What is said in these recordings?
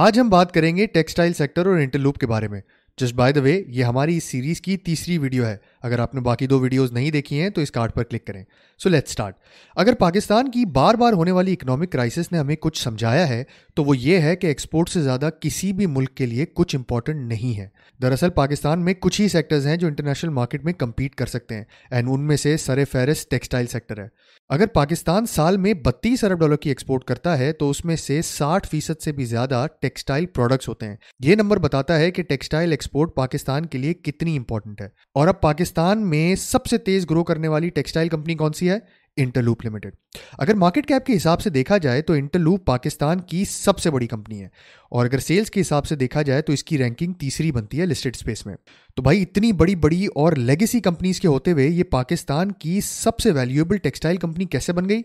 आज हम बात करेंगे टेक्सटाइल सेक्टर और इंटरलूप के बारे में जस्ट बाय द वे ये हमारी इस सीरीज की तीसरी वीडियो है अगर आपने बाकी दो वीडियोस नहीं देखी हैं तो इस कार्ड पर क्लिक करें सो लेट्स स्टार्ट अगर पाकिस्तान की बार बार होने वाली इकोनॉमिक क्राइसिस ने हमें कुछ समझाया है तो वो ये है कि एक्सपोर्ट से ज़्यादा किसी भी मुल्क के लिए कुछ इंपॉर्टेंट नहीं है दरअसल पाकिस्तान में कुछ ही सेक्टर्स हैं जो इंटरनेशनल मार्केट में कम्पीट कर सकते हैं एंड उनमें से सर फहरिस्त टेक्सटाइल सेक्टर है अगर पाकिस्तान साल में बत्तीस अरब डॉलर की एक्सपोर्ट करता है तो उसमें से साठ फीसद से भी ज़्यादा टेक्सटाइल प्रोडक्ट्स होते हैं ये नंबर बताता है कि टेक्सटाइल एक्सपोर्ट पाकिस्तान के लिए कितनी इंपॉर्टेंट है और अब पाकिस्तान पाकिस्तान में सबसे तेज ग्रो करने वाली टेक्सटाइल कंपनी कौन सी है इंटरलूप लिमिटेड अगर मार्केट कैप के हिसाब से देखा जाए तो इंटरलूप पाकिस्तान की सबसे बड़ी कंपनी है और अगर सेल्स के हिसाब से देखा जाए तो इसकी रैंकिंग तीसरी बनती है लिस्टेड स्पेस में तो भाई इतनी बड़ी बड़ी और लेगेसी कंपनीज के होते हुए ये पाकिस्तान की सबसे वैल्यूएबल टेक्सटाइल कंपनी कैसे बन गई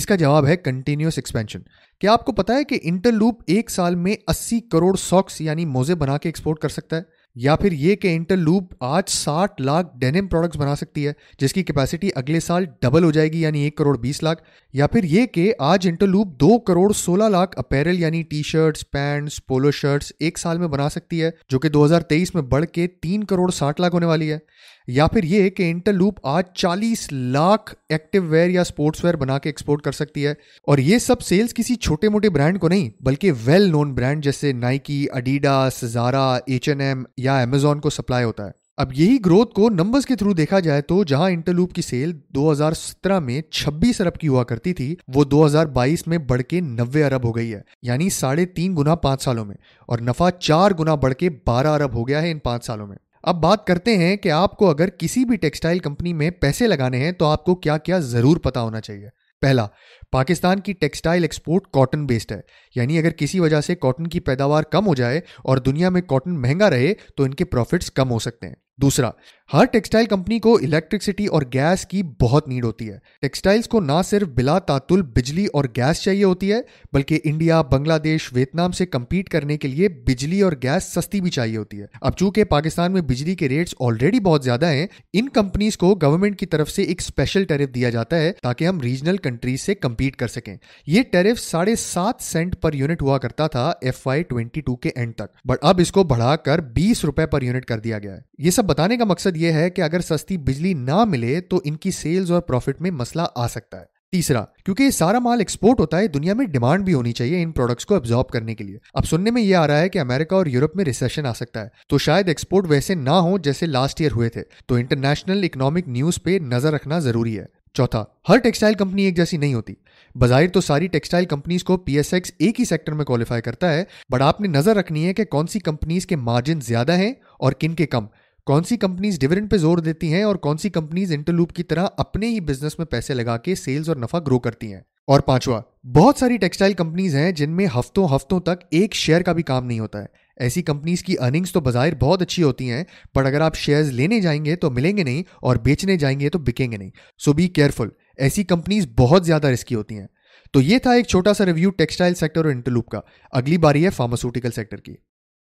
इसका जवाब है कंटिन्यूस एक्सपेंशन क्या आपको पता है कि इंटरलूप एक साल में 80 करोड़ सॉक्स यानी मोजे बना के एक्सपोर्ट कर सकता है या फिर ये कि इंटरलूप आज 60 लाख डेनिम प्रोडक्ट्स बना सकती है जिसकी कैपेसिटी अगले साल डबल हो जाएगी यानी एक करोड़ बीस लाख या फिर ये कि आज इंटरलूप दो करोड़ सोलह लाख अपैरल यानी T shirts pants polo shirts एक साल में बना सकती है जो कि 2023 में बढ़ के तीन करोड़ साठ लाख होने वाली है या फिर ये कि इंटरलूप आज 40 लाख एक्टिव वेयर या स्पोर्ट्स वेयर बना के एक्सपोर्ट कर सकती है और ये सब सेल्स किसी छोटे मोटे ब्रांड को नहीं बल्कि वेल नोन ब्रांड जैसे Nike Adidas Zara H and M या अमेजोन को सप्लाई होता है अब यही ग्रोथ को नंबर्स के थ्रू देखा जाए तो जहां इंटरलूप की सेल 2017 में 26 अरब की हुआ करती थी वो 2022 में बढ़ के नब्बे अरब हो गई है यानी साढ़े तीन गुना पांच सालों में और नफा चार गुना बढ़ के बारह अरब हो गया है इन पांच सालों में अब बात करते हैं कि आपको अगर किसी भी टेक्सटाइल कंपनी में पैसे लगाने हैं तो आपको क्या क्या ज़रूर पता होना चाहिए पहला पाकिस्तान की टेक्सटाइल एक्सपोर्ट कॉटन बेस्ड है यानी अगर किसी वजह से कॉटन की पैदावार कम हो जाए और दुनिया में कॉटन महंगा रहे तो इनके प्रॉफिट्स कम हो सकते हैं दूसरा हर टेक्सटाइल कंपनी को इलेक्ट्रिसिटी और गैस की बहुत नीड होती है टेक्सटाइल्स को ना सिर्फ बिला तातुल बिजली और गैस चाहिए होती है बल्कि इंडिया बांग्लादेश वियतनाम से कम्पीट करने के लिए बिजली और गैस सस्ती भी चाहिए होती है अब चूंकि पाकिस्तान में बिजली के रेट्स ऑलरेडी बहुत ज्यादा हैं इन कंपनीज को गवर्नमेंट की तरफ से एक स्पेशल टैरिफ दिया जाता है ताकि हम रीजनल कंट्रीज से कम्पीट कर सकें ये टैरिफ साढ़े सात सेंट पर यूनिट हुआ करता था एफ ट्वेंटी टू के एंड तक बट अब इसको बढ़ाकर बीस रुपए पर यूनिट कर दिया गया है ये सब बताने का मकसद मकसद यह है कि अगर सस्ती बिजली ना मिले तो इनकी सेल्स और प्रॉफिट में मसला आ सकता है तीसरा क्योंकि ये सारा माल एक्सपोर्ट होता है दुनिया में डिमांड भी होनी चाहिए इन प्रोडक्ट्स को एब्जॉर्ब करने के लिए अब सुनने में ये आ रहा है कि अमेरिका और यूरोप में रिसेशन आ सकता है तो शायद एक्सपोर्ट वैसे ना हो जैसे लास्ट ईयर हुए थे तो इंटरनेशनल इकोनॉमिक न्यूज पे नजर रखना जरूरी है चौथा हर टेक्सटाइल कंपनी एक जैसी नहीं होती बाजार तो सारी टेक्सटाइल कंपनीज को पीएसएक्स एक ही सेक्टर में क्वालिफाई करता है बट आपने नजर रखनी है कि कौन सी कंपनीज के मार्जिन ज्यादा हैं और किन के कम कौन सी कंपनीज डिविडेंड पे जोर देती हैं और कौन सी कंपनीज इंटरलूप की तरह अपने ही बिजनेस में पैसे लगा के सेल्स और नफा ग्रो करती हैं और पांचवा बहुत सारी टेक्सटाइल कंपनीज हैं जिनमें हफ्तों हफ्तों तक एक शेयर का भी काम नहीं होता है ऐसी कंपनीज की अर्निंग्स तो बाजार बहुत अच्छी होती हैं पर अगर आप शेयर्स लेने जाएंगे तो मिलेंगे नहीं और बेचने जाएंगे तो बिकेंगे नहीं सो बी केयरफुल ऐसी कंपनीज बहुत ज्यादा रिस्की होती हैं तो ये था एक छोटा सा रिव्यू टेक्सटाइल सेक्टर और इंटरलूप का अगली बारी है फार्मास्यूटिकल सेक्टर की